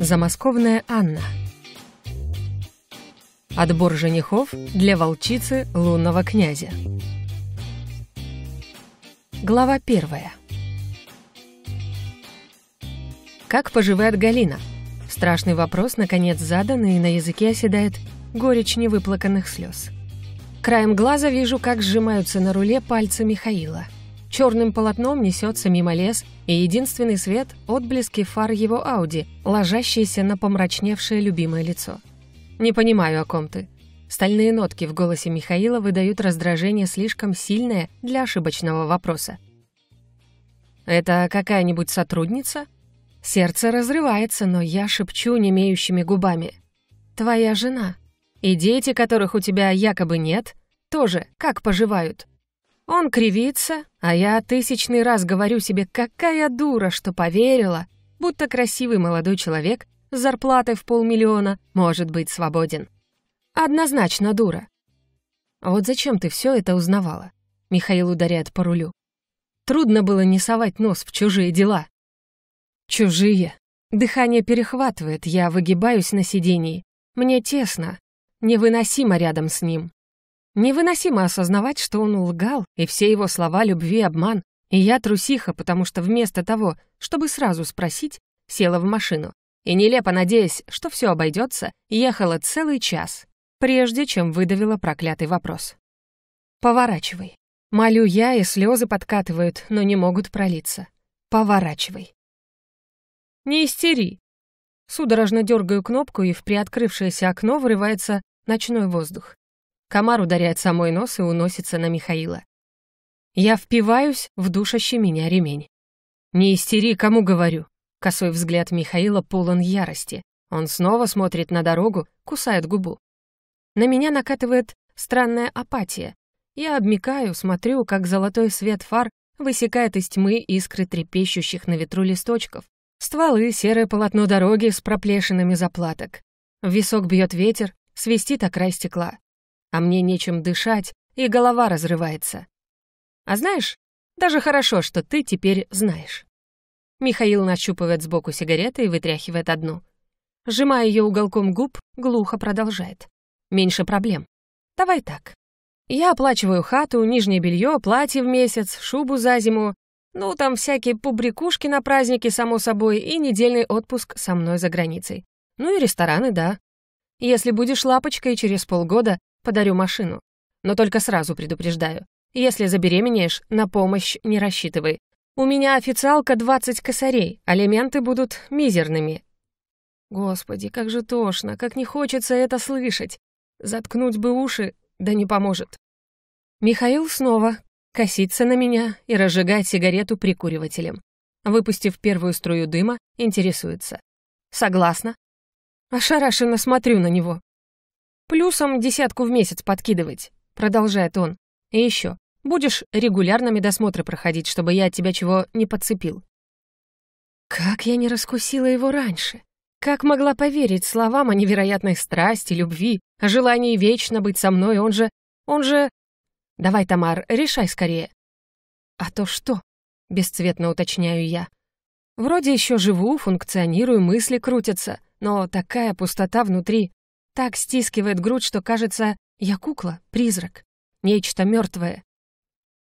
Замаскованная Анна. Отбор женихов для волчицы лунного князя. Глава первая. Как поживает Галина? Страшный вопрос, наконец, задан, и на языке оседает горечь невыплаканных слез. Краем глаза вижу, как сжимаются на руле пальцы Михаила. Черным полотном несется мимо лес, и единственный свет — отблески фар его Ауди, ложащиеся на помрачневшее любимое лицо. «Не понимаю, о ком ты». Стальные нотки в голосе Михаила выдают раздражение слишком сильное для ошибочного вопроса. «Это какая-нибудь сотрудница?» Сердце разрывается, но я шепчу немеющими губами. «Твоя жена». И дети, которых у тебя якобы нет, тоже как поживают? Он кривится, а я тысячный раз говорю себе, какая дура, что поверила, будто красивый молодой человек с зарплатой в полмиллиона может быть свободен. Однозначно дура. Вот зачем ты все это узнавала? Михаил ударяет по рулю. Трудно было не совать нос в чужие дела. Чужие. Дыхание перехватывает, я выгибаюсь на сидении. Мне тесно, Невыносимо рядом с ним. Невыносимо осознавать, что он лгал, и все его слова любви — обман. И я трусиха, потому что вместо того, чтобы сразу спросить, села в машину. И нелепо надеясь, что все обойдется, ехала целый час, прежде чем выдавила проклятый вопрос. «Поворачивай». Молю я, и слезы подкатывают, но не могут пролиться. «Поворачивай». «Не истери», Судорожно дергаю кнопку, и в приоткрывшееся окно врывается ночной воздух. Комар ударяет самой нос и уносится на Михаила. Я впиваюсь в душащий меня ремень. «Не истери, кому говорю!» Косой взгляд Михаила полон ярости. Он снова смотрит на дорогу, кусает губу. На меня накатывает странная апатия. Я обмикаю, смотрю, как золотой свет фар высекает из тьмы искры трепещущих на ветру листочков, Стволы, серое полотно дороги с проплешинами заплаток. В висок бьет ветер, свистит о край стекла. А мне нечем дышать, и голова разрывается. А знаешь, даже хорошо, что ты теперь знаешь. Михаил нащупывает сбоку сигареты и вытряхивает одну. Сжимая ее уголком губ, глухо продолжает. Меньше проблем. Давай так. Я оплачиваю хату, нижнее белье, платье в месяц, шубу за зиму, ну, там всякие побрякушки на праздники, само собой, и недельный отпуск со мной за границей. Ну и рестораны, да. Если будешь лапочкой, через полгода подарю машину. Но только сразу предупреждаю. Если забеременеешь, на помощь не рассчитывай. У меня официалка 20 косарей, алименты будут мизерными. Господи, как же тошно, как не хочется это слышать. Заткнуть бы уши, да не поможет. Михаил снова коситься на меня и разжигать сигарету прикуривателем. Выпустив первую струю дыма, интересуется. «Согласна?» Ошарашенно смотрю на него. «Плюсом десятку в месяц подкидывать», — продолжает он. «И еще, будешь регулярно медосмотры проходить, чтобы я от тебя чего не подцепил». Как я не раскусила его раньше! Как могла поверить словам о невероятной страсти, любви, о желании вечно быть со мной, он же... Он же... «Давай, Тамар, решай скорее». «А то что?» — бесцветно уточняю я. «Вроде еще живу, функционирую, мысли крутятся, но такая пустота внутри. Так стискивает грудь, что кажется, я кукла, призрак, нечто мертвое.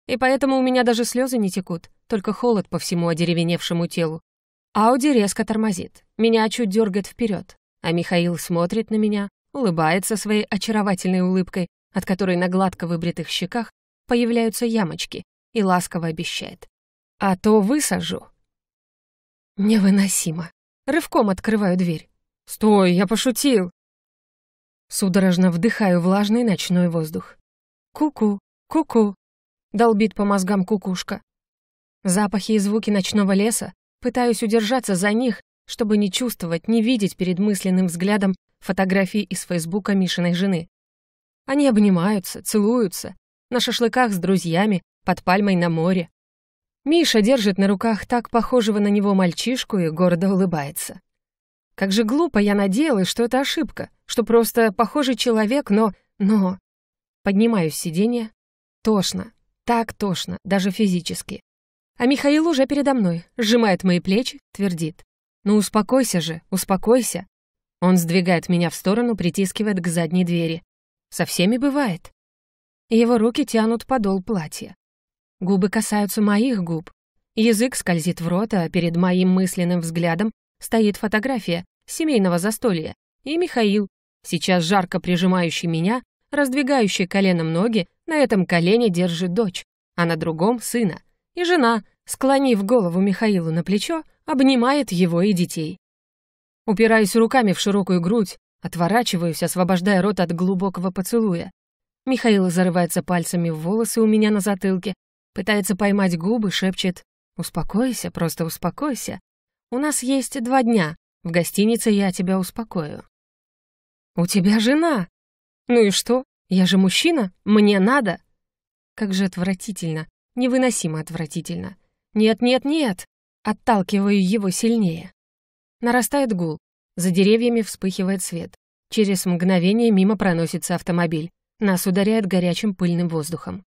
И поэтому у меня даже слезы не текут, только холод по всему одеревеневшему телу. Ауди резко тормозит, меня чуть дергает вперед, а Михаил смотрит на меня, улыбается своей очаровательной улыбкой, от которой на гладко выбритых щеках появляются ямочки, и ласково обещает. «А то высажу». Невыносимо. Рывком открываю дверь. «Стой, я пошутил!» Судорожно вдыхаю влажный ночной воздух. «Ку-ку, ку-ку!» — долбит по мозгам кукушка. Запахи и звуки ночного леса, пытаюсь удержаться за них, чтобы не чувствовать, не видеть перед мысленным взглядом фотографии из Фейсбука Мишиной жены. Они обнимаются, целуются. На шашлыках с друзьями, под пальмой на море. Миша держит на руках так похожего на него мальчишку и гордо улыбается. Как же глупо я надеялась, что это ошибка, что просто похожий человек, но... но... Поднимаюсь с сиденья. Тошно. Так тошно, даже физически. А Михаил уже передо мной, сжимает мои плечи, твердит. «Ну успокойся же, успокойся». Он сдвигает меня в сторону, притискивает к задней двери. Со всеми бывает. Его руки тянут подол платья. Губы касаются моих губ. Язык скользит в рот, а перед моим мысленным взглядом стоит фотография семейного застолья и Михаил, сейчас жарко прижимающий меня, раздвигающий коленом ноги, на этом колене держит дочь, а на другом — сына. И жена, склонив голову Михаилу на плечо, обнимает его и детей. Упираюсь руками в широкую грудь, Отворачиваюсь, освобождая рот от глубокого поцелуя. Михаил зарывается пальцами в волосы у меня на затылке, пытается поймать губы, шепчет «Успокойся, просто успокойся. У нас есть два дня, в гостинице я тебя успокою». «У тебя жена!» «Ну и что? Я же мужчина, мне надо!» Как же отвратительно, невыносимо отвратительно. «Нет, нет, нет!» Отталкиваю его сильнее. Нарастает гул. За деревьями вспыхивает свет. Через мгновение мимо проносится автомобиль. Нас ударяет горячим пыльным воздухом.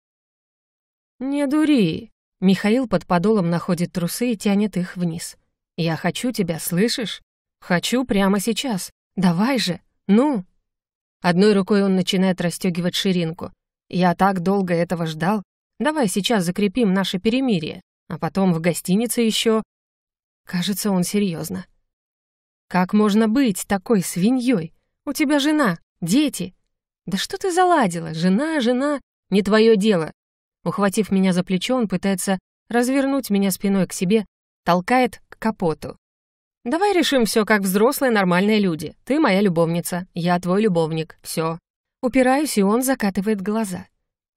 «Не дури!» Михаил под подолом находит трусы и тянет их вниз. «Я хочу тебя, слышишь? Хочу прямо сейчас. Давай же! Ну!» Одной рукой он начинает расстегивать ширинку. «Я так долго этого ждал. Давай сейчас закрепим наше перемирие, а потом в гостинице еще...» Кажется, он серьезно. Как можно быть такой свиньей? У тебя жена, дети. Да что ты заладила? Жена, жена, не твое дело. Ухватив меня за плечо, он пытается развернуть меня спиной к себе, толкает к капоту. «Давай решим все как взрослые нормальные люди. Ты моя любовница, я твой любовник, все. Упираюсь, и он закатывает глаза.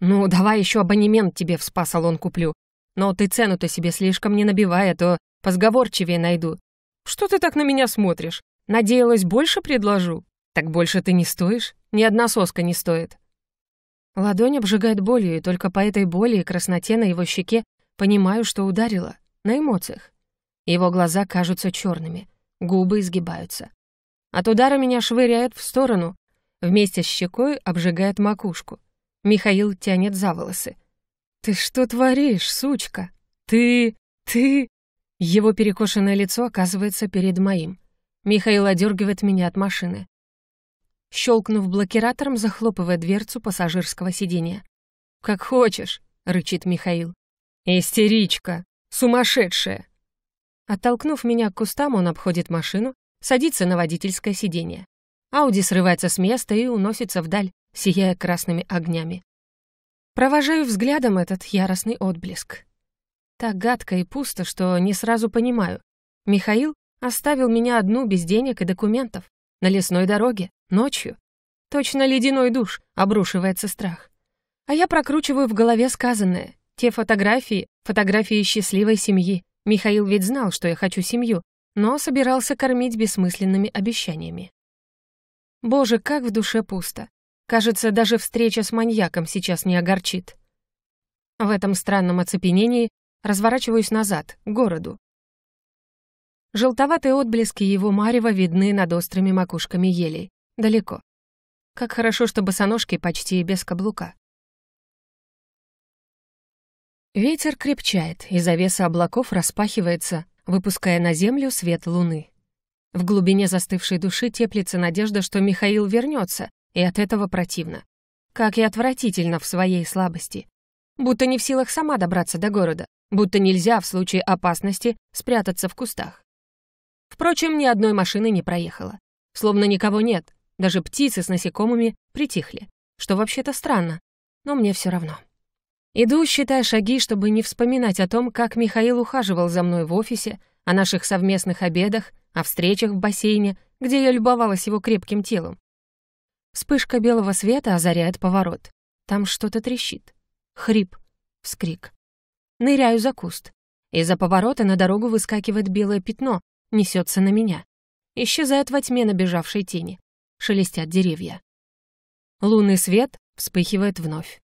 «Ну, давай еще абонемент тебе в спа-салон куплю. Но ты цену-то себе слишком не набивай, а то позговорчивее найду. «Что ты так на меня смотришь? Надеялась, больше предложу?» «Так больше ты не стоишь? Ни одна соска не стоит». Ладонь обжигает болью, и только по этой боли и красноте на его щеке понимаю, что ударила. На эмоциях. Его глаза кажутся черными, губы изгибаются. От удара меня швыряет в сторону, вместе с щекой обжигает макушку. Михаил тянет за волосы. «Ты что творишь, сучка? Ты... ты...» Его перекошенное лицо оказывается перед моим. Михаил одергивает меня от машины. Щелкнув блокиратором, захлопывая дверцу пассажирского сиденья. «Как хочешь», — рычит Михаил. «Истеричка! Сумасшедшая!» Оттолкнув меня к кустам, он обходит машину, садится на водительское сиденье. Ауди срывается с места и уносится вдаль, сияя красными огнями. Провожаю взглядом этот яростный отблеск. Так гадко и пусто, что не сразу понимаю. Михаил оставил меня одну без денег и документов. На лесной дороге, ночью. Точно ледяной душ, обрушивается страх. А я прокручиваю в голове сказанное. Те фотографии, фотографии счастливой семьи. Михаил ведь знал, что я хочу семью, но собирался кормить бессмысленными обещаниями. Боже, как в душе пусто. Кажется, даже встреча с маньяком сейчас не огорчит. В этом странном оцепенении Разворачиваюсь назад, к городу. Желтоватые отблески его марева видны над острыми макушками елей. Далеко. Как хорошо, что босоножки почти без каблука. Ветер крепчает, и завеса облаков распахивается, выпуская на землю свет луны. В глубине застывшей души теплится надежда, что Михаил вернется, и от этого противно. Как и отвратительно в своей слабости. Будто не в силах сама добраться до города, будто нельзя в случае опасности спрятаться в кустах. Впрочем, ни одной машины не проехала, Словно никого нет, даже птицы с насекомыми притихли, что вообще-то странно, но мне все равно. Иду, считая шаги, чтобы не вспоминать о том, как Михаил ухаживал за мной в офисе, о наших совместных обедах, о встречах в бассейне, где я любовалась его крепким телом. Вспышка белого света озаряет поворот. Там что-то трещит. Хрип. Вскрик. Ныряю за куст. Из-за поворота на дорогу выскакивает белое пятно, несется на меня. Исчезает во тьме набежавшей тени. Шелестят деревья. Лунный свет вспыхивает вновь.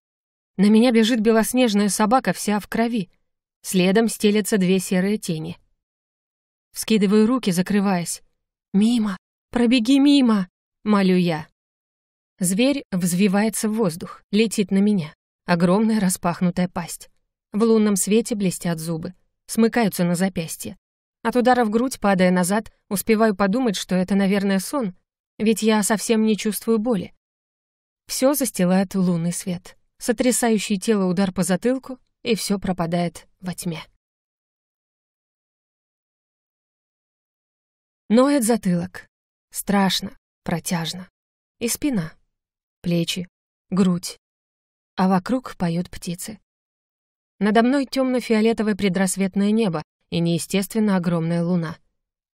На меня бежит белоснежная собака вся в крови. Следом стелятся две серые тени. Вскидываю руки, закрываясь. «Мимо! Пробеги мимо!» — молю я. Зверь взвивается в воздух, летит на меня. Огромная распахнутая пасть. В лунном свете блестят зубы, смыкаются на запястье. От удара в грудь, падая назад, успеваю подумать, что это, наверное, сон, ведь я совсем не чувствую боли. Все застилает лунный свет. Сотрясающий тело удар по затылку, и все пропадает во тьме. Ноет затылок. Страшно, протяжно. И спина, плечи, грудь. А вокруг поют птицы. Надо мной темно-фиолетовое предрассветное небо и неестественно огромная луна.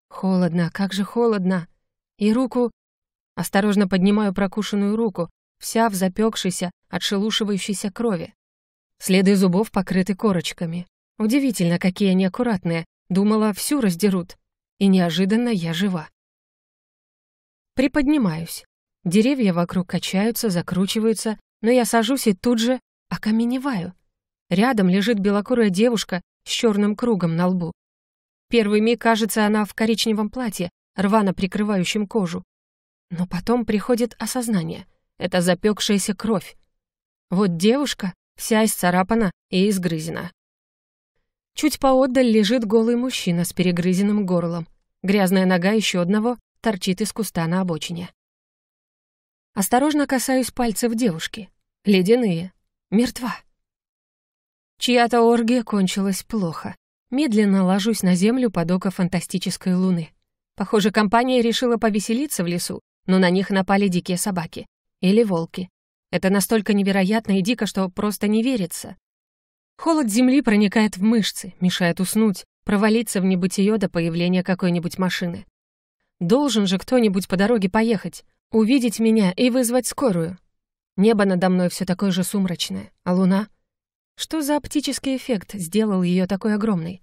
Холодно, как же холодно! И руку... Осторожно поднимаю прокушенную руку, вся в запекшейся, отшелушивающейся крови. Следы зубов покрыты корочками. Удивительно, какие они аккуратные. Думала, всю раздерут. И неожиданно я жива. Приподнимаюсь. Деревья вокруг качаются, закручиваются, но я сажусь и тут же окаменеваю. Рядом лежит белокурая девушка с черным кругом на лбу. Первый миг кажется она в коричневом платье, рвано прикрывающем кожу. Но потом приходит осознание. Это запекшаяся кровь. Вот девушка вся исцарапана и изгрызена. Чуть поотдаль лежит голый мужчина с перегрызенным горлом. Грязная нога еще одного торчит из куста на обочине. Осторожно касаюсь пальцев девушки. Ледяные. Мертва. Чья-то оргия кончилась плохо. Медленно ложусь на землю под око фантастической луны. Похоже, компания решила повеселиться в лесу, но на них напали дикие собаки. Или волки. Это настолько невероятно и дико, что просто не верится. Холод земли проникает в мышцы, мешает уснуть, провалиться в небытие до появления какой-нибудь машины. Должен же кто-нибудь по дороге поехать, увидеть меня и вызвать скорую. Небо надо мной все такое же сумрачное, а луна что за оптический эффект сделал ее такой огромной?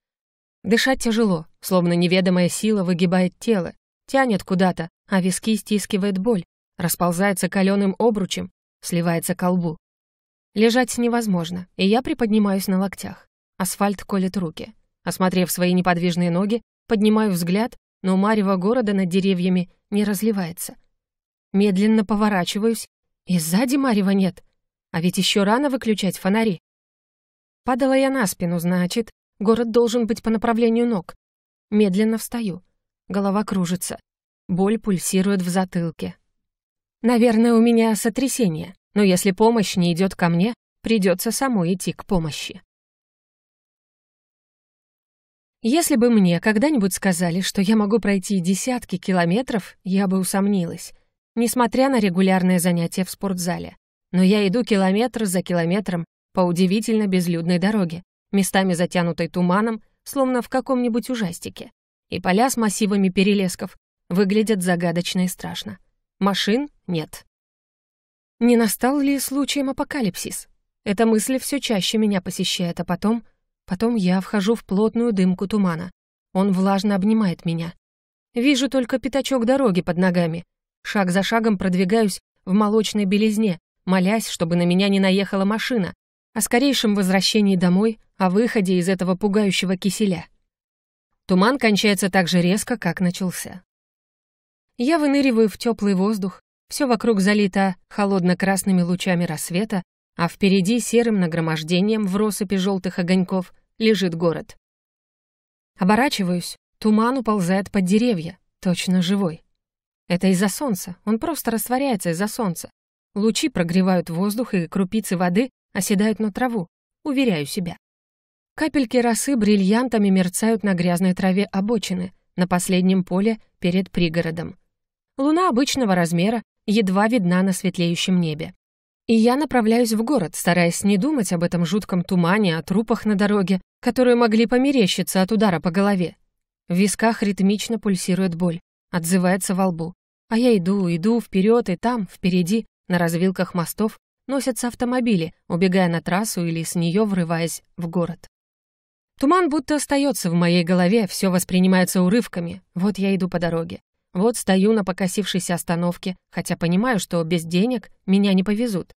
Дышать тяжело, словно неведомая сила выгибает тело, тянет куда-то, а виски стискивает боль, расползается каленым обручем, сливается к лбу. Лежать невозможно, и я приподнимаюсь на локтях. Асфальт колет руки. Осмотрев свои неподвижные ноги, поднимаю взгляд, но марево города над деревьями не разливается. Медленно поворачиваюсь, и сзади марева нет. А ведь еще рано выключать фонари. Падала я на спину, значит, город должен быть по направлению ног. Медленно встаю. Голова кружится. Боль пульсирует в затылке. Наверное, у меня сотрясение, но если помощь не идет ко мне, придется самой идти к помощи. Если бы мне когда-нибудь сказали, что я могу пройти десятки километров, я бы усомнилась, несмотря на регулярные занятия в спортзале. Но я иду километр за километром, по удивительно безлюдной дороге, местами затянутой туманом, словно в каком-нибудь ужастике. И поля с массивами перелесков выглядят загадочно и страшно. Машин нет. Не настал ли случаем апокалипсис? Эта мысль все чаще меня посещает, а потом... Потом я вхожу в плотную дымку тумана. Он влажно обнимает меня. Вижу только пятачок дороги под ногами. Шаг за шагом продвигаюсь в молочной белизне, молясь, чтобы на меня не наехала машина, о скорейшем возвращении домой, о выходе из этого пугающего киселя. Туман кончается так же резко, как начался. Я выныриваю в теплый воздух, все вокруг залито холодно-красными лучами рассвета, а впереди серым нагромождением в россыпи желтых огоньков лежит город. Оборачиваюсь, туман уползает под деревья, точно живой. Это из-за солнца, он просто растворяется из-за солнца. Лучи прогревают воздух, и крупицы воды оседают на траву, уверяю себя. Капельки росы бриллиантами мерцают на грязной траве обочины, на последнем поле перед пригородом. Луна обычного размера едва видна на светлеющем небе. И я направляюсь в город, стараясь не думать об этом жутком тумане, о трупах на дороге, которые могли померещиться от удара по голове. В висках ритмично пульсирует боль, отзывается во лбу. А я иду, иду вперед, и там, впереди, на развилках мостов, носятся автомобили, убегая на трассу или с нее врываясь в город. Туман будто остается в моей голове, все воспринимается урывками. Вот я иду по дороге. Вот стою на покосившейся остановке, хотя понимаю, что без денег меня не повезут.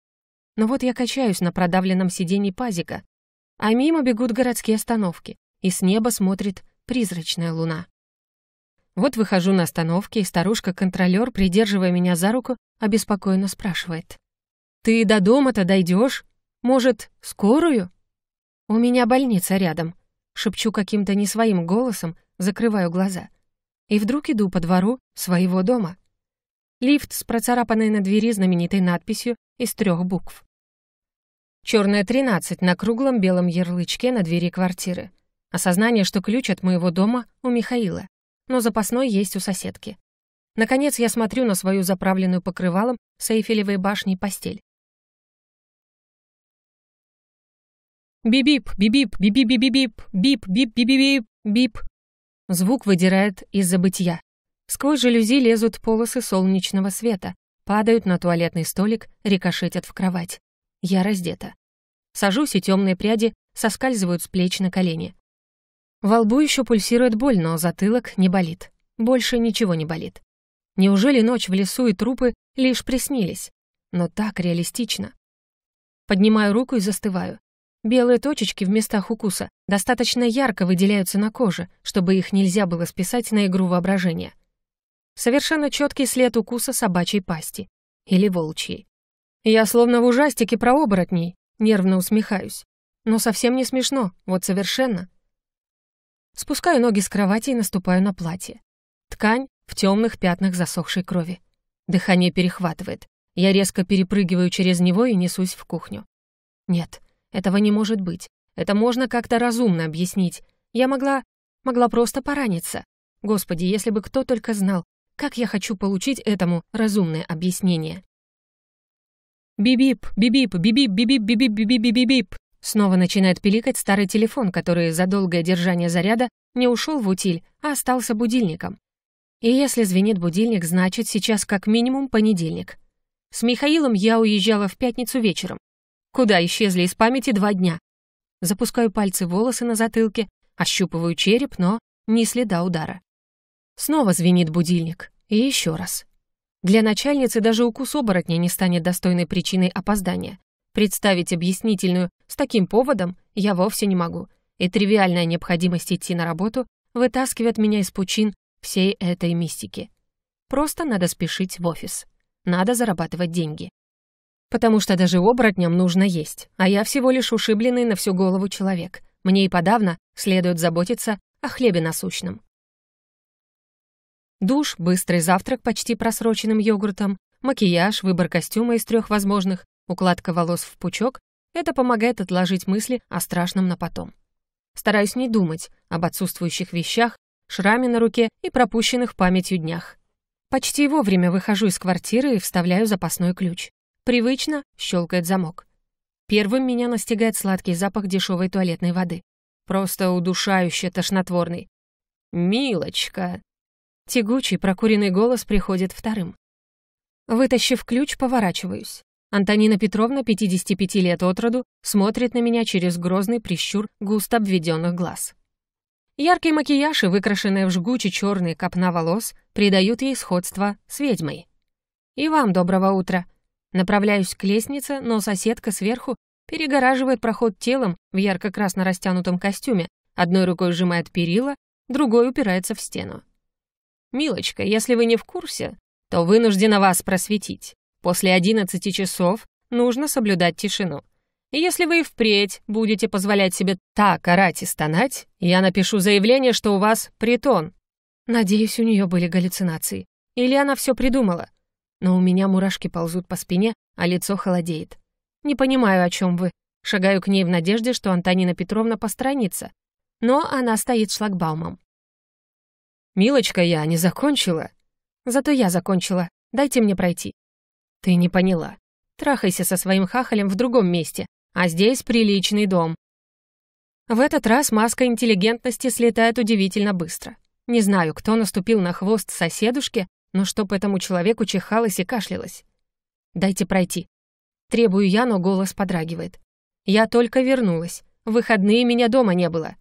Но вот я качаюсь на продавленном сиденье пазика, а мимо бегут городские остановки, и с неба смотрит призрачная луна. Вот выхожу на остановке, и старушка контролер придерживая меня за руку, обеспокоенно спрашивает. «Ты до дома-то дойдешь? Может, скорую?» «У меня больница рядом», — шепчу каким-то не своим голосом, закрываю глаза. И вдруг иду по двору своего дома. Лифт с процарапанной на двери знаменитой надписью из трех букв. Черная 13 на круглом белом ярлычке на двери квартиры. Осознание, что ключ от моего дома у Михаила, но запасной есть у соседки. Наконец я смотрю на свою заправленную покрывалом сейфелевой башней постель. Бибип, бибип, бибип-бибип, бип-бип-бип-бип, бип. Звук выдирает из забытья. Сквозь жалюзи лезут полосы солнечного света, падают на туалетный столик, рикошетят в кровать. Я раздета. Сажусь, и темные пряди соскальзывают с плеч на колени. Во лбу еще пульсирует боль, но затылок не болит. Больше ничего не болит. Неужели ночь в лесу и трупы лишь приснились? Но так реалистично. Поднимаю руку и застываю. Белые точечки в местах укуса достаточно ярко выделяются на коже, чтобы их нельзя было списать на игру воображения. Совершенно четкий след укуса собачьей пасти. Или волчьей. Я словно в ужастике про оборотней, нервно усмехаюсь. Но совсем не смешно, вот совершенно. Спускаю ноги с кровати и наступаю на платье. Ткань в темных пятнах засохшей крови. Дыхание перехватывает. Я резко перепрыгиваю через него и несусь в кухню. Нет, этого не может быть. Это можно как-то разумно объяснить. Я могла... могла просто пораниться. Господи, если бы кто только знал, как я хочу получить этому разумное объяснение. Бибип, бибип, бибип, бибип, бибип, бибип, бибип, бибип. Снова начинает пиликать старый телефон, который за долгое держание заряда не ушел в утиль, а остался будильником. И если звенит будильник, значит, сейчас как минимум понедельник. С Михаилом я уезжала в пятницу вечером куда исчезли из памяти два дня. Запускаю пальцы волосы на затылке, ощупываю череп, но ни следа удара. Снова звенит будильник. И еще раз. Для начальницы даже укус оборотня не станет достойной причиной опоздания. Представить объяснительную с таким поводом я вовсе не могу, и тривиальная необходимость идти на работу вытаскивает меня из пучин всей этой мистики. Просто надо спешить в офис. Надо зарабатывать деньги потому что даже оборотням нужно есть, а я всего лишь ушибленный на всю голову человек. Мне и подавно следует заботиться о хлебе насущном. Душ, быстрый завтрак почти просроченным йогуртом, макияж, выбор костюма из трех возможных, укладка волос в пучок — это помогает отложить мысли о страшном на потом. Стараюсь не думать об отсутствующих вещах, шраме на руке и пропущенных памятью днях. Почти вовремя выхожу из квартиры и вставляю запасной ключ. Привычно щелкает замок. Первым меня настигает сладкий запах дешевой туалетной воды. Просто удушающе тошнотворный. «Милочка!» Тягучий, прокуренный голос приходит вторым. Вытащив ключ, поворачиваюсь. Антонина Петровна, 55 лет от роду, смотрит на меня через грозный прищур густо обведенных глаз. Яркий макияж и выкрашенная в жгучий черный копна волос придают ей сходство с ведьмой. «И вам доброго утра», Направляюсь к лестнице, но соседка сверху перегораживает проход телом в ярко-красно растянутом костюме, одной рукой сжимает перила, другой упирается в стену. «Милочка, если вы не в курсе, то вынуждена вас просветить. После 11 часов нужно соблюдать тишину. И если вы и впредь будете позволять себе так орать и стонать, я напишу заявление, что у вас притон». Надеюсь, у нее были галлюцинации. Или она все придумала но у меня мурашки ползут по спине, а лицо холодеет. «Не понимаю, о чем вы». Шагаю к ней в надежде, что Антонина Петровна постранится. Но она стоит шлагбаумом. «Милочка, я не закончила». «Зато я закончила. Дайте мне пройти». «Ты не поняла. Трахайся со своим хахалем в другом месте, а здесь приличный дом». В этот раз маска интеллигентности слетает удивительно быстро. Не знаю, кто наступил на хвост соседушке, но чтоб этому человеку чихалось и кашлялось. «Дайте пройти». Требую я, но голос подрагивает. «Я только вернулась. В выходные меня дома не было».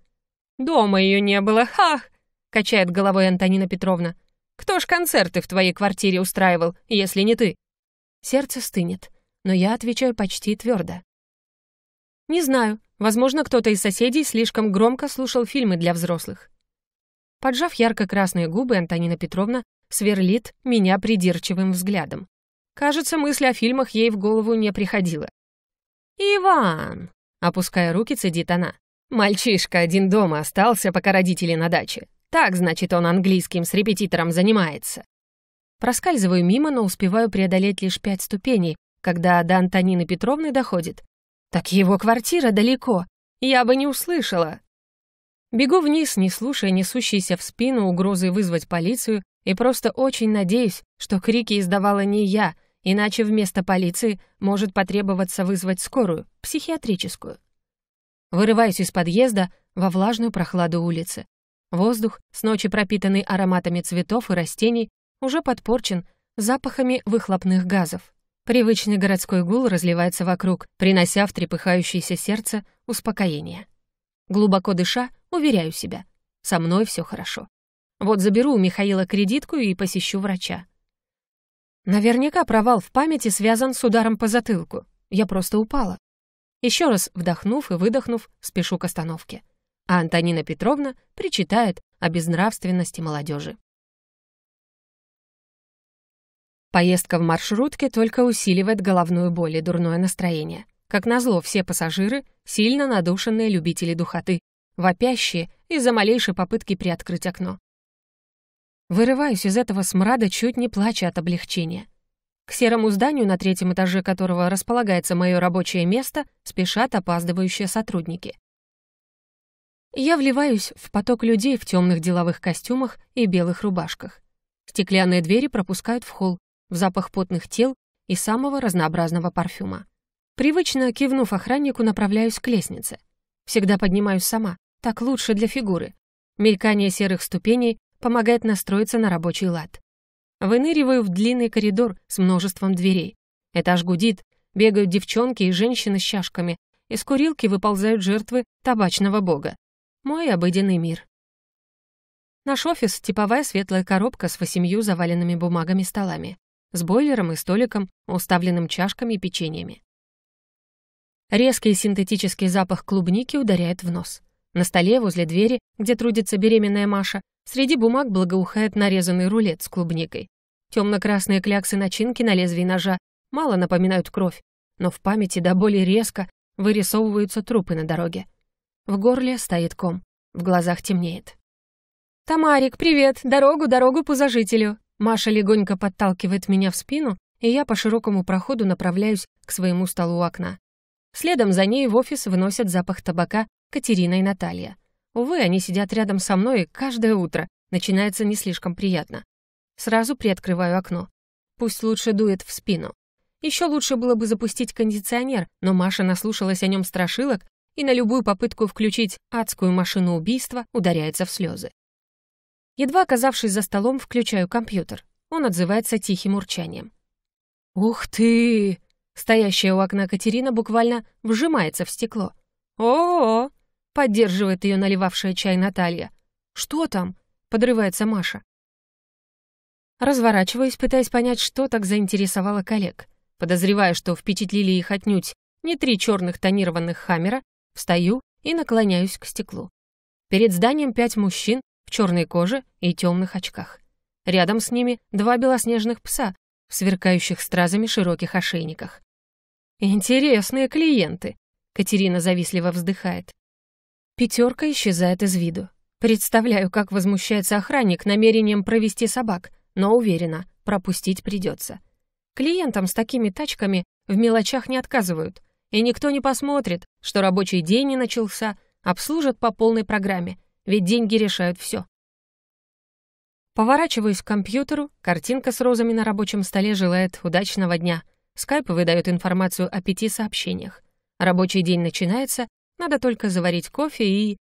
«Дома ее не было, хах!» — качает головой Антонина Петровна. «Кто ж концерты в твоей квартире устраивал, если не ты?» Сердце стынет, но я отвечаю почти твердо. «Не знаю. Возможно, кто-то из соседей слишком громко слушал фильмы для взрослых». Поджав ярко-красные губы, Антонина Петровна сверлит меня придирчивым взглядом. Кажется, мысль о фильмах ей в голову не приходила. «Иван!» — опуская руки, цедит она. «Мальчишка один дома остался, пока родители на даче. Так, значит, он английским с репетитором занимается». Проскальзываю мимо, но успеваю преодолеть лишь пять ступеней, когда до Антонины Петровны доходит. «Так его квартира далеко. Я бы не услышала». Бегу вниз, не слушая несущиеся в спину угрозы вызвать полицию и просто очень надеюсь, что крики издавала не я, иначе вместо полиции может потребоваться вызвать скорую, психиатрическую. Вырываюсь из подъезда во влажную прохладу улицы. Воздух, с ночи пропитанный ароматами цветов и растений, уже подпорчен запахами выхлопных газов. Привычный городской гул разливается вокруг, принося в трепыхающееся сердце успокоение. Глубоко дыша, уверяю себя, со мной все хорошо. Вот заберу у Михаила кредитку и посещу врача. Наверняка провал в памяти связан с ударом по затылку. Я просто упала. Еще раз вдохнув и выдохнув, спешу к остановке. А Антонина Петровна причитает о безнравственности молодежи. Поездка в маршрутке только усиливает головную боль и дурное настроение. Как назло, все пассажиры — сильно надушенные любители духоты, вопящие из-за малейшей попытки приоткрыть окно. Вырываюсь из этого смрада, чуть не плача от облегчения. К серому зданию, на третьем этаже которого располагается мое рабочее место, спешат опаздывающие сотрудники. Я вливаюсь в поток людей в темных деловых костюмах и белых рубашках. Стеклянные двери пропускают в холл, в запах потных тел и самого разнообразного парфюма. Привычно кивнув охраннику, направляюсь к лестнице. Всегда поднимаюсь сама, так лучше для фигуры. Мелькание серых ступеней помогает настроиться на рабочий лад. Выныриваю в длинный коридор с множеством дверей. Этаж гудит, бегают девчонки и женщины с чашками, из курилки выползают жертвы табачного бога. Мой обыденный мир. Наш офис — типовая светлая коробка с восемью заваленными бумагами столами, с бойлером и столиком, уставленным чашками и печеньями. Резкий синтетический запах клубники ударяет в нос. На столе возле двери, где трудится беременная Маша, Среди бумаг благоухает нарезанный рулет с клубникой. Темно-красные кляксы начинки на лезвии ножа мало напоминают кровь, но в памяти до боли резко вырисовываются трупы на дороге. В горле стоит ком, в глазах темнеет. «Тамарик, привет! Дорогу, дорогу пузожителю!» Маша легонько подталкивает меня в спину, и я по широкому проходу направляюсь к своему столу у окна. Следом за ней в офис выносят запах табака Катерина и Наталья. Увы, они сидят рядом со мной, и каждое утро начинается не слишком приятно. Сразу приоткрываю окно. Пусть лучше дует в спину. Еще лучше было бы запустить кондиционер, но Маша наслушалась о нем страшилок и на любую попытку включить адскую машину убийства ударяется в слезы. Едва оказавшись за столом, включаю компьютер. Он отзывается тихим урчанием. «Ух ты!» Стоящая у окна Катерина буквально вжимается в стекло. «О-о-о!» Поддерживает ее наливавшая чай Наталья. «Что там?» — подрывается Маша. Разворачиваюсь, пытаясь понять, что так заинтересовало коллег. Подозревая, что впечатлили их отнюдь не три черных тонированных хаммера, встаю и наклоняюсь к стеклу. Перед зданием пять мужчин в черной коже и темных очках. Рядом с ними два белоснежных пса в сверкающих стразами широких ошейниках. «Интересные клиенты», — Катерина завистливо вздыхает. Пятерка исчезает из виду. Представляю, как возмущается охранник намерением провести собак, но уверена, пропустить придется. Клиентам с такими тачками в мелочах не отказывают, и никто не посмотрит, что рабочий день не начался, обслужат по полной программе, ведь деньги решают все. Поворачиваюсь к компьютеру, картинка с розами на рабочем столе желает удачного дня. Скайп выдает информацию о пяти сообщениях. Рабочий день начинается, надо только заварить кофе и...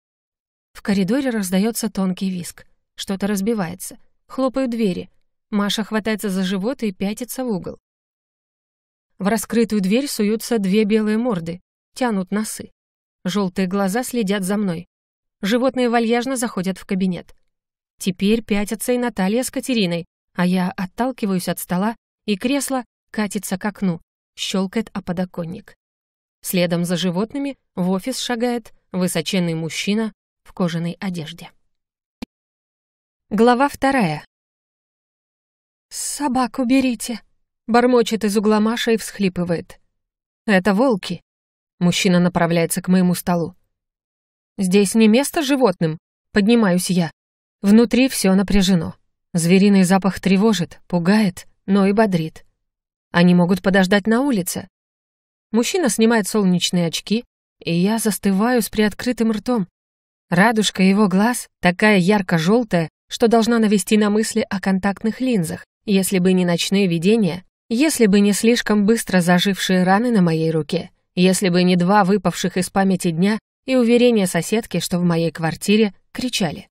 В коридоре раздается тонкий виск. Что-то разбивается. Хлопают двери. Маша хватается за живот и пятится в угол. В раскрытую дверь суются две белые морды, тянут носы. Желтые глаза следят за мной. Животные вальяжно заходят в кабинет. Теперь пятятся и Наталья с Катериной, а я отталкиваюсь от стола, и кресло катится к окну, щелкает о подоконник. Следом за животными в офис шагает высоченный мужчина в кожаной одежде. Глава вторая. «Собак уберите!» — бормочет из угла Маша и всхлипывает. «Это волки!» — мужчина направляется к моему столу. «Здесь не место животным!» — поднимаюсь я. Внутри все напряжено. Звериный запах тревожит, пугает, но и бодрит. Они могут подождать на улице, Мужчина снимает солнечные очки, и я застываю с приоткрытым ртом. Радужка его глаз такая ярко-желтая, что должна навести на мысли о контактных линзах, если бы не ночные видения, если бы не слишком быстро зажившие раны на моей руке, если бы не два выпавших из памяти дня и уверение соседки, что в моей квартире кричали.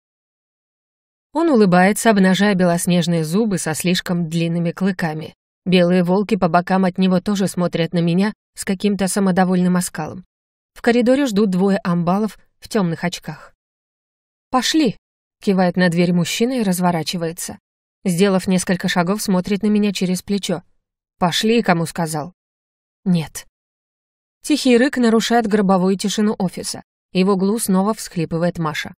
Он улыбается, обнажая белоснежные зубы со слишком длинными клыками. Белые волки по бокам от него тоже смотрят на меня с каким-то самодовольным оскалом. В коридоре ждут двое амбалов в темных очках. «Пошли!» — кивает на дверь мужчина и разворачивается. Сделав несколько шагов, смотрит на меня через плечо. «Пошли!» — кому сказал. «Нет». Тихий рык нарушает гробовую тишину офиса, и в углу снова всхлипывает Маша.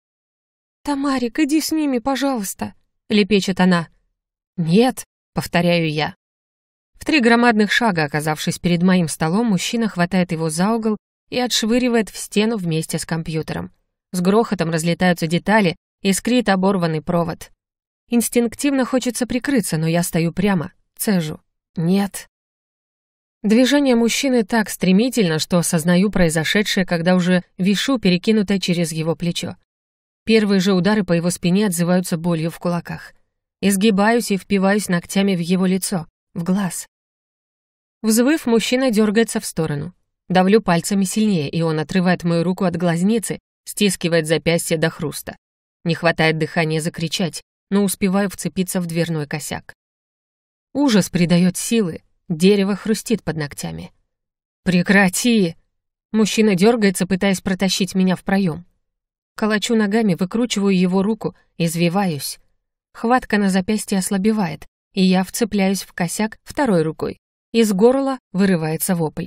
«Тамарик, иди с ними, пожалуйста!» — лепечет она. «Нет!» — повторяю я. В три громадных шага, оказавшись перед моим столом, мужчина хватает его за угол и отшвыривает в стену вместе с компьютером. С грохотом разлетаются детали, искрит оборванный провод. Инстинктивно хочется прикрыться, но я стою прямо, цежу. Нет. Движение мужчины так стремительно, что осознаю произошедшее, когда уже вишу, перекинутой через его плечо. Первые же удары по его спине отзываются болью в кулаках. Изгибаюсь и впиваюсь ногтями в его лицо. В глаз. Взвыв, мужчина дергается в сторону. Давлю пальцами сильнее, и он отрывает мою руку от глазницы, стискивает запястье до хруста. Не хватает дыхания закричать, но успеваю вцепиться в дверной косяк. Ужас придает силы, дерево хрустит под ногтями. «Прекрати!» Мужчина дергается, пытаясь протащить меня в проем. Калачу ногами, выкручиваю его руку, извиваюсь. Хватка на запястье ослабевает, и я вцепляюсь в косяк второй рукой. Из горла вырывается вопль.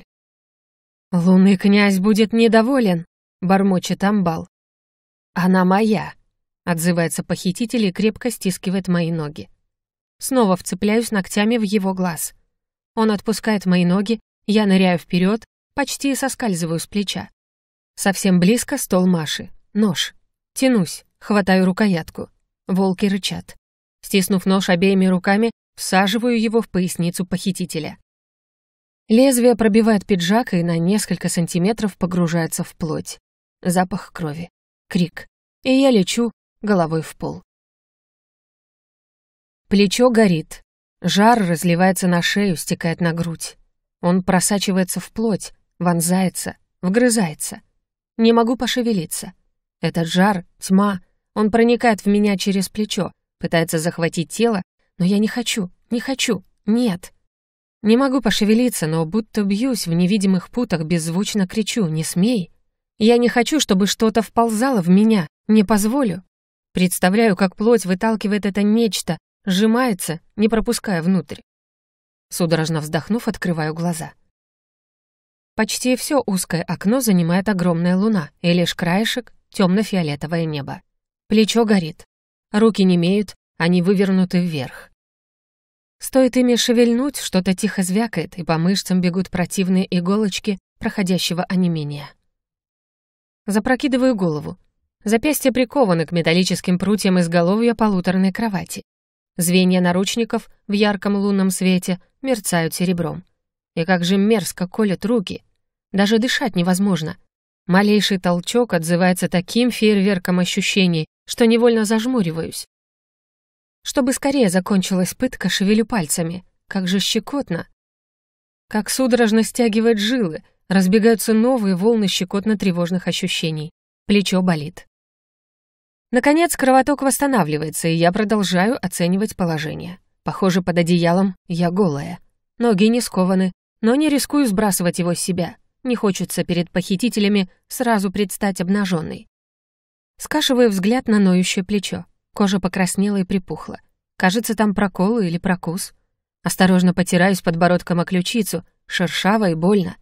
«Лунный князь будет недоволен», — бормочет Амбал. «Она моя», — отзывается похититель и крепко стискивает мои ноги. Снова вцепляюсь ногтями в его глаз. Он отпускает мои ноги, я ныряю вперед, почти соскальзываю с плеча. Совсем близко стол Маши. Нож. Тянусь, хватаю рукоятку. Волки рычат. Стиснув нож обеими руками, всаживаю его в поясницу похитителя. Лезвие пробивает пиджак и на несколько сантиметров погружается в плоть. Запах крови. Крик. И я лечу головой в пол. Плечо горит. Жар разливается на шею, стекает на грудь. Он просачивается в плоть, вонзается, вгрызается. Не могу пошевелиться. Этот жар, тьма, он проникает в меня через плечо, Пытается захватить тело, но я не хочу, не хочу, нет. Не могу пошевелиться, но будто бьюсь в невидимых путах, беззвучно кричу «Не смей!». Я не хочу, чтобы что-то вползало в меня, не позволю. Представляю, как плоть выталкивает это нечто, сжимается, не пропуская внутрь. Судорожно вздохнув, открываю глаза. Почти все узкое окно занимает огромная луна, и лишь краешек — темно-фиолетовое небо. Плечо горит, Руки не имеют, они вывернуты вверх. Стоит ими шевельнуть, что-то тихо звякает, и по мышцам бегут противные иголочки проходящего онемения. Запрокидываю голову. Запястья прикованы к металлическим прутьям изголовья полуторной кровати. Звенья наручников в ярком лунном свете мерцают серебром. И как же мерзко колят руки. Даже дышать невозможно. Малейший толчок отзывается таким фейерверком ощущений, что невольно зажмуриваюсь. Чтобы скорее закончилась пытка, шевелю пальцами. Как же щекотно! Как судорожно стягивает жилы, разбегаются новые волны щекотно-тревожных ощущений. Плечо болит. Наконец, кровоток восстанавливается, и я продолжаю оценивать положение. Похоже, под одеялом я голая. Ноги не скованы, но не рискую сбрасывать его с себя. Не хочется перед похитителями сразу предстать обнаженной. Скашиваю взгляд на ноющее плечо. Кожа покраснела и припухла. Кажется, там проколы или прокус. Осторожно потираюсь подбородком о ключицу, шершаво и больно.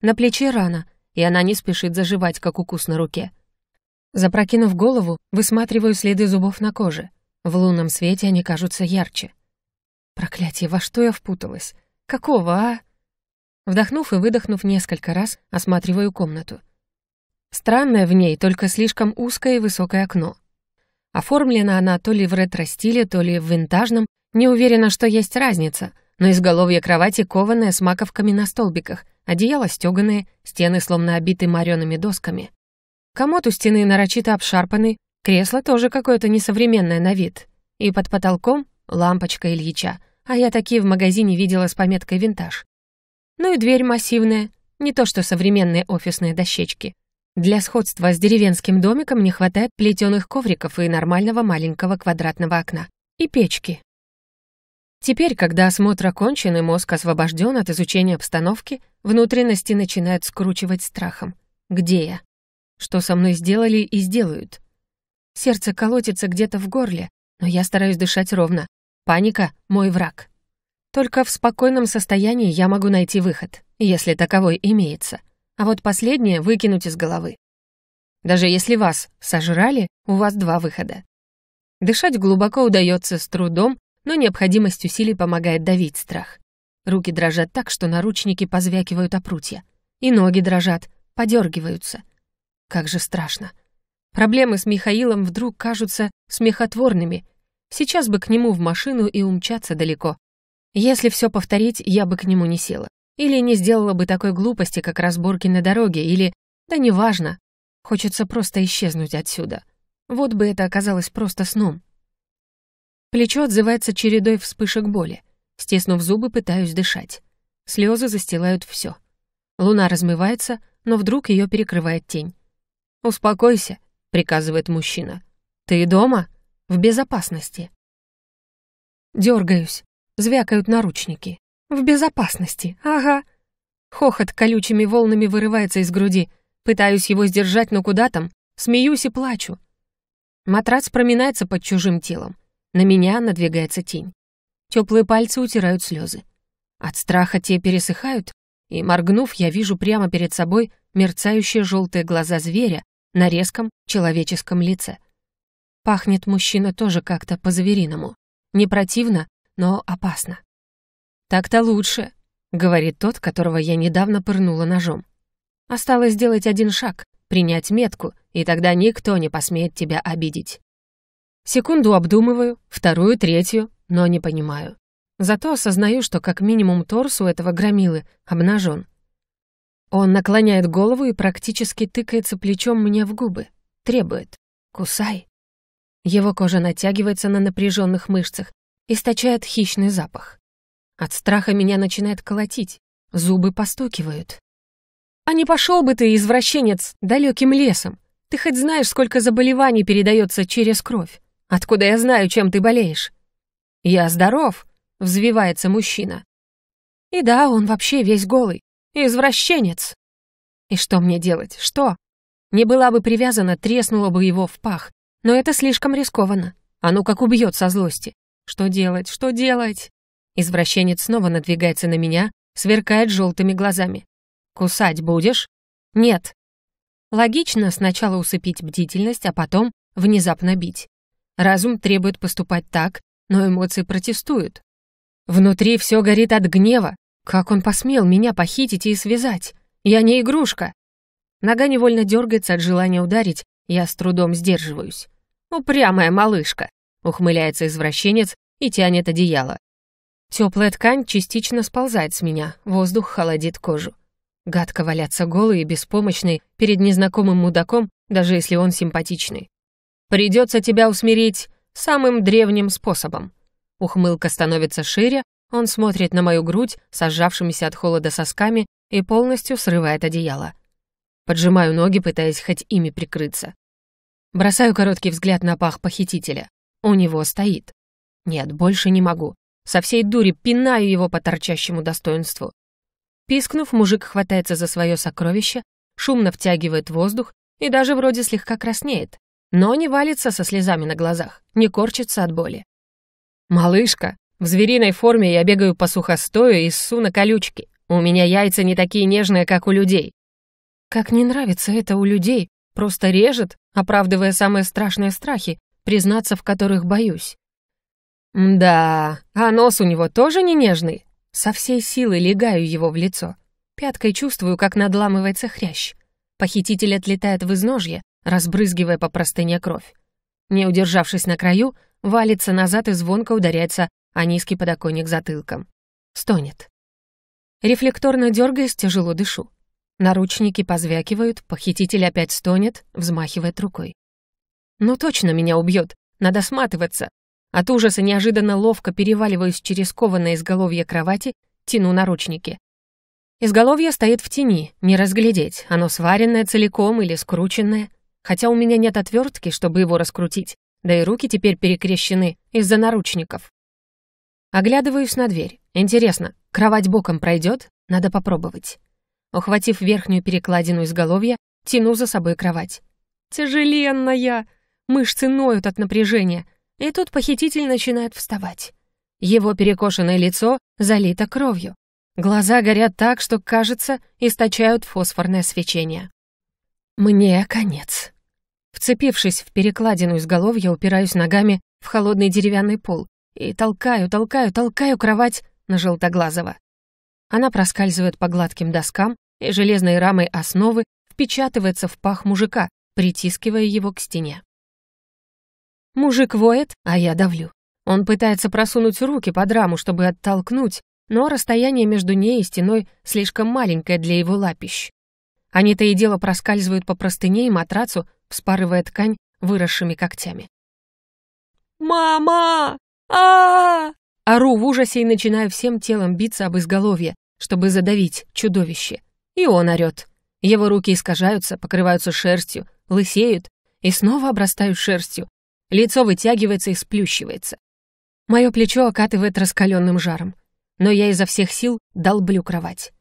На плече рана, и она не спешит заживать, как укус на руке. Запрокинув голову, высматриваю следы зубов на коже. В лунном свете они кажутся ярче. Проклятие, во что я впуталась? Какого, а? Вдохнув и выдохнув несколько раз, осматриваю комнату. Странное в ней только слишком узкое и высокое окно. Оформлена она то ли в ретро-стиле, то ли в винтажном, не уверена, что есть разница, но изголовье кровати кованое с маковками на столбиках, одеяло стёганое, стены словно обиты морёными досками. Комод у стены нарочито обшарпанный, кресло тоже какое-то несовременное на вид. И под потолком лампочка Ильича, а я такие в магазине видела с пометкой «винтаж». Ну и дверь массивная, не то что современные офисные дощечки. Для сходства с деревенским домиком не хватает плетеных ковриков и нормального маленького квадратного окна. И печки. Теперь, когда осмотр окончен и мозг освобожден от изучения обстановки, внутренности начинают скручивать страхом. Где я? Что со мной сделали и сделают? Сердце колотится где-то в горле, но я стараюсь дышать ровно. Паника — мой враг. Только в спокойном состоянии я могу найти выход, если таковой имеется а вот последнее выкинуть из головы. Даже если вас сожрали, у вас два выхода. Дышать глубоко удается с трудом, но необходимость усилий помогает давить страх. Руки дрожат так, что наручники позвякивают о прутья. И ноги дрожат, подергиваются. Как же страшно. Проблемы с Михаилом вдруг кажутся смехотворными. Сейчас бы к нему в машину и умчаться далеко. Если все повторить, я бы к нему не села. Или не сделала бы такой глупости, как разборки на дороге, или «да неважно, хочется просто исчезнуть отсюда». Вот бы это оказалось просто сном. Плечо отзывается чередой вспышек боли. Стеснув зубы, пытаюсь дышать. Слезы застилают все. Луна размывается, но вдруг ее перекрывает тень. «Успокойся», — приказывает мужчина. «Ты дома? В безопасности». Дергаюсь. Звякают наручники. В безопасности, ага. Хохот колючими волнами вырывается из груди. Пытаюсь его сдержать, но куда там? Смеюсь и плачу. Матрас проминается под чужим телом. На меня надвигается тень. Теплые пальцы утирают слезы. От страха те пересыхают, и, моргнув, я вижу прямо перед собой мерцающие желтые глаза зверя на резком человеческом лице. Пахнет мужчина тоже как-то по-звериному. Не противно, но опасно. «Так-то лучше», — говорит тот, которого я недавно пырнула ножом. «Осталось сделать один шаг, принять метку, и тогда никто не посмеет тебя обидеть». Секунду обдумываю, вторую, третью, но не понимаю. Зато осознаю, что как минимум торс у этого громилы обнажен. Он наклоняет голову и практически тыкается плечом мне в губы. Требует. «Кусай». Его кожа натягивается на напряженных мышцах, источает хищный запах. От страха меня начинает колотить, зубы постукивают. «А не пошел бы ты, извращенец, далеким лесом! Ты хоть знаешь, сколько заболеваний передается через кровь? Откуда я знаю, чем ты болеешь?» «Я здоров», — взвивается мужчина. «И да, он вообще весь голый. Извращенец!» «И что мне делать? Что?» Не была бы привязана, треснула бы его в пах. Но это слишком рискованно. А ну как убьет со злости. Что делать? Что делать? Извращенец снова надвигается на меня, сверкает желтыми глазами. «Кусать будешь?» «Нет». Логично сначала усыпить бдительность, а потом внезапно бить. Разум требует поступать так, но эмоции протестуют. Внутри все горит от гнева. Как он посмел меня похитить и связать? Я не игрушка. Нога невольно дергается от желания ударить, я с трудом сдерживаюсь. «Упрямая малышка!» — ухмыляется извращенец и тянет одеяло. Теплая ткань частично сползает с меня, воздух холодит кожу. Гадко валяться голый и беспомощный перед незнакомым мудаком, даже если он симпатичный. Придется тебя усмирить самым древним способом. Ухмылка становится шире, он смотрит на мою грудь, сожавшимися от холода сосками, и полностью срывает одеяло. Поджимаю ноги, пытаясь хоть ими прикрыться. Бросаю короткий взгляд на пах похитителя. У него стоит. Нет, больше не могу. Со всей дури пинаю его по торчащему достоинству. Пискнув, мужик хватается за свое сокровище, шумно втягивает воздух и даже вроде слегка краснеет, но не валится со слезами на глазах, не корчится от боли. «Малышка, в звериной форме я бегаю по сухостою и ссу на колючки. У меня яйца не такие нежные, как у людей». «Как не нравится это у людей, просто режет, оправдывая самые страшные страхи, признаться в которых боюсь. Да, а нос у него тоже не нежный. Со всей силы легаю его в лицо. Пяткой чувствую, как надламывается хрящ. Похититель отлетает в изножье, разбрызгивая по простыне кровь. Не удержавшись на краю, валится назад и звонко ударяется о низкий подоконник затылком. Стонет. Рефлекторно дергаясь, тяжело дышу. Наручники позвякивают, похититель опять стонет, взмахивает рукой. «Ну точно меня убьет! Надо сматываться! От ужаса неожиданно ловко переваливаюсь через кованое изголовье кровати, тяну наручники. Изголовье стоит в тени, не разглядеть, оно сваренное целиком или скрученное, хотя у меня нет отвертки, чтобы его раскрутить, да и руки теперь перекрещены из-за наручников. Оглядываюсь на дверь. Интересно, кровать боком пройдет? Надо попробовать. Ухватив верхнюю перекладину изголовья, тяну за собой кровать. Тяжеленная! Мышцы ноют от напряжения. И тут похититель начинает вставать. Его перекошенное лицо залито кровью. Глаза горят так, что, кажется, источают фосфорное свечение. Мне конец. Вцепившись в перекладину изголовья, упираюсь ногами в холодный деревянный пол и толкаю, толкаю, толкаю кровать на желтоглазого. Она проскальзывает по гладким доскам и железной рамой основы впечатывается в пах мужика, притискивая его к стене. Мужик воет, а я давлю. Он пытается просунуть руки под раму, чтобы оттолкнуть, но расстояние между ней и стеной слишком маленькое для его лапищ. Они то и дело проскальзывают по простыне и матрацу, вспарывая ткань выросшими когтями. «Мама! а, -а, Ору в ужасе и начинаю всем телом биться об изголовье, чтобы задавить чудовище. И он орёт. Его руки искажаются, покрываются шерстью, лысеют и снова обрастают шерстью, Лицо вытягивается и сплющивается. Мое плечо окатывает раскаленным жаром, но я изо всех сил долблю кровать.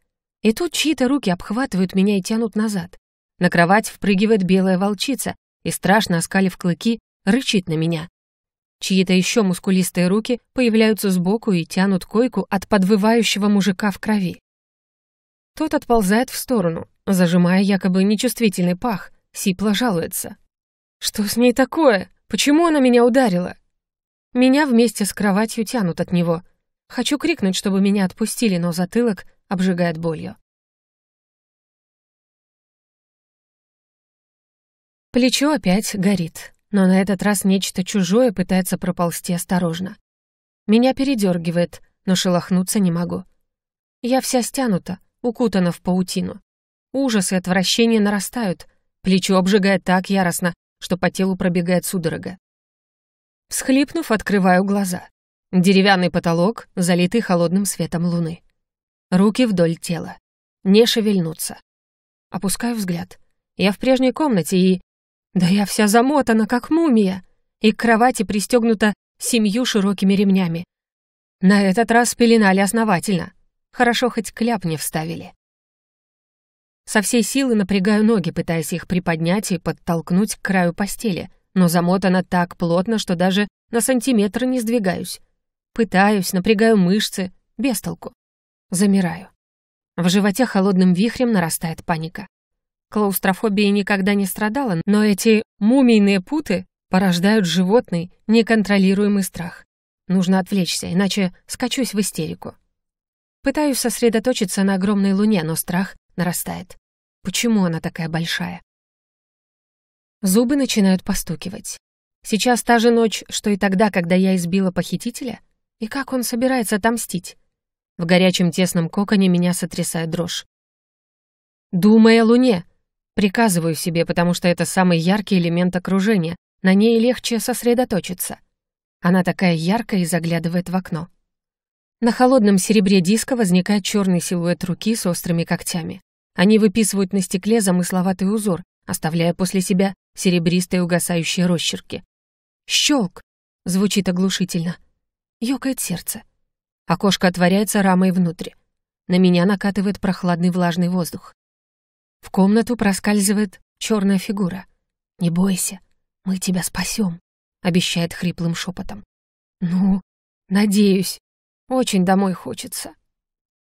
И тут чьи-то руки обхватывают меня и тянут назад. На кровать впрыгивает белая волчица и, страшно оскалив клыки, рычит на меня. Чьи-то еще мускулистые руки появляются сбоку и тянут койку от подвывающего мужика в крови. Тот отползает в сторону, зажимая якобы нечувствительный пах, сипло жалуется. «Что с ней такое?» Почему она меня ударила? Меня вместе с кроватью тянут от него. Хочу крикнуть, чтобы меня отпустили, но затылок обжигает болью. Плечо опять горит, но на этот раз нечто чужое пытается проползти осторожно. Меня передергивает, но шелохнуться не могу. Я вся стянута, укутана в паутину. Ужас и отвращение нарастают. Плечо обжигает так яростно, что по телу пробегает судорога. Всхлипнув, открываю глаза. Деревянный потолок, залитый холодным светом луны. Руки вдоль тела. Не шевельнуться. Опускаю взгляд. Я в прежней комнате и... Да я вся замотана, как мумия. И к кровати пристегнута семью широкими ремнями. На этот раз пеленали основательно. Хорошо хоть кляп не вставили. Со всей силы напрягаю ноги, пытаясь их приподнять и подтолкнуть к краю постели, но замотана так плотно, что даже на сантиметр не сдвигаюсь. Пытаюсь, напрягаю мышцы, без толку. Замираю. В животе холодным вихрем нарастает паника. Клаустрофобией никогда не страдала, но эти мумийные путы порождают животный, неконтролируемый страх. Нужно отвлечься, иначе скачусь в истерику. Пытаюсь сосредоточиться на огромной луне, но страх нарастает. Почему она такая большая? Зубы начинают постукивать. Сейчас та же ночь, что и тогда, когда я избила похитителя? И как он собирается отомстить? В горячем тесном коконе меня сотрясает дрожь. «Думай о луне!» Приказываю себе, потому что это самый яркий элемент окружения, на ней легче сосредоточиться. Она такая яркая и заглядывает в окно. На холодном серебре диска возникает черный силуэт руки с острыми когтями. Они выписывают на стекле замысловатый узор, оставляя после себя серебристые угасающие росчерки. «Щелк!» — звучит оглушительно. Ёкает сердце. Окошко отворяется рамой внутрь. На меня накатывает прохладный влажный воздух. В комнату проскальзывает черная фигура. «Не бойся, мы тебя спасем», — обещает хриплым шепотом. «Ну, надеюсь, очень домой хочется».